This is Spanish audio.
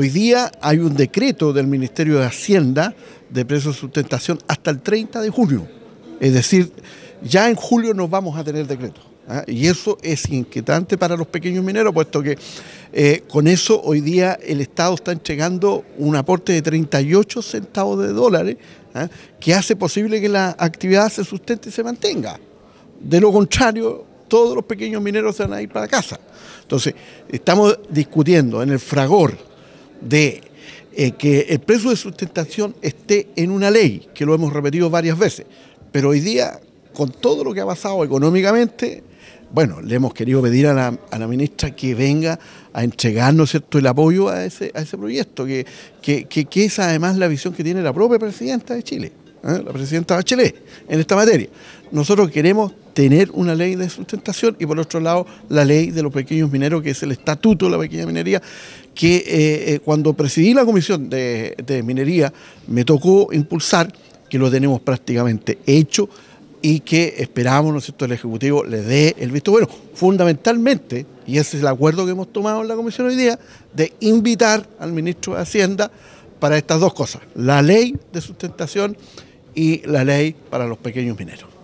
Hoy día hay un decreto del Ministerio de Hacienda de precios de sustentación hasta el 30 de junio. Es decir, ya en julio no vamos a tener decreto. ¿ah? Y eso es inquietante para los pequeños mineros, puesto que eh, con eso hoy día el Estado está entregando un aporte de 38 centavos de dólares ¿ah? que hace posible que la actividad se sustente y se mantenga. De lo contrario, todos los pequeños mineros se van a ir para casa. Entonces, estamos discutiendo en el fragor de eh, que el precio de sustentación esté en una ley, que lo hemos repetido varias veces, pero hoy día, con todo lo que ha pasado económicamente, bueno, le hemos querido pedir a la, ministra que venga a entregarnos ¿cierto? el apoyo a ese, a ese proyecto, que, que es además la visión que tiene la propia presidenta de Chile. ¿eh? la presidenta Bachelet, en esta materia. Nosotros queremos tener una ley de sustentación y por otro lado la ley de los pequeños mineros, que es el estatuto de la pequeña minería, que eh, eh, cuando presidí la comisión de, de minería me tocó impulsar, que lo tenemos prácticamente hecho y que esperamos, ¿no es cierto?, el Ejecutivo le dé el visto bueno. Fundamentalmente, y ese es el acuerdo que hemos tomado en la Comisión hoy día, de invitar al ministro de Hacienda para estas dos cosas, la ley de sustentación y la ley para los pequeños mineros.